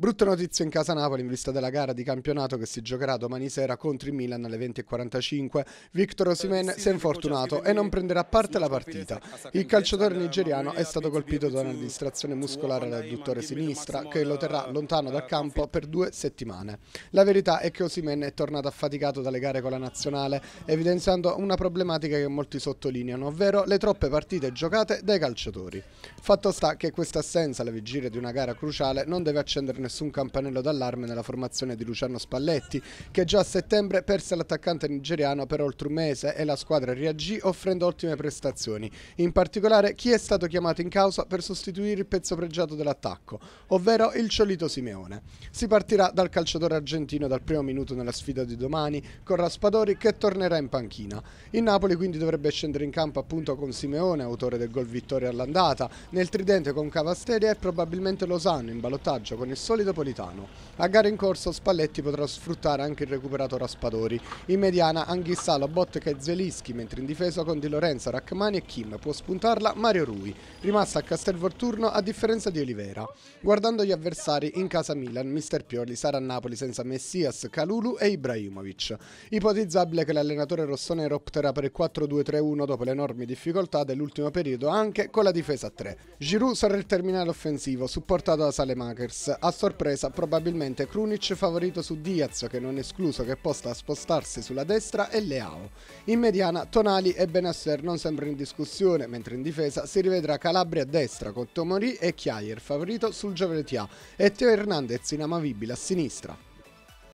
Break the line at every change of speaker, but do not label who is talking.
Brutta notizia in casa Napoli in vista della gara di campionato che si giocherà domani sera contro il Milan alle 20.45. Victor Osimen si è infortunato e non prenderà parte alla partita. Il calciatore nigeriano è stato colpito da una distrazione muscolare all'adduttore sinistra che lo terrà lontano dal campo per due settimane. La verità è che Osimen è tornato affaticato dalle gare con la nazionale, evidenziando una problematica che molti sottolineano, ovvero le troppe partite giocate dai calciatori. Fatto sta che questa assenza alla vigilia di una gara cruciale non deve accenderne nessun campanello d'allarme nella formazione di Luciano Spalletti, che già a settembre perse l'attaccante nigeriano per oltre un mese e la squadra reagì offrendo ottime prestazioni. In particolare chi è stato chiamato in causa per sostituire il pezzo pregiato dell'attacco, ovvero il Ciolito Simeone. Si partirà dal calciatore argentino dal primo minuto nella sfida di domani con Raspadori che tornerà in panchina. Il Napoli quindi dovrebbe scendere in campo appunto con Simeone, autore del gol vittoria all'andata, nel tridente con Cavasteria e probabilmente Lozano in ballottaggio con il solito Napolitano. A gare in corso Spalletti potrà sfruttare anche il recuperato Raspadori. In mediana Anghissà, Lobotka e Zelischi, mentre in difesa con Di Lorenzo, Rachmani e Kim può spuntarla Mario Rui, rimasto a Castelvolturno a differenza di Olivera. Guardando gli avversari in casa Milan, Mister Pioli sarà a Napoli senza Messias, Calulu e Ibrahimovic. Ipotizzabile che l'allenatore rossonero opterà per il 4-2-3-1 dopo le enormi difficoltà dell'ultimo periodo anche con la difesa a 3. Giroud sarà il terminale offensivo supportato da Salemakers. A sorpresa probabilmente Krunic favorito su Diaz che non è escluso che possa spostarsi sulla destra e Leao. In mediana Tonali e Benasser non sempre in discussione, mentre in difesa si rivedrà Calabria a destra con Tomori e Chiaier favorito sul Giovetia e Teo Hernandez inamovibile a sinistra.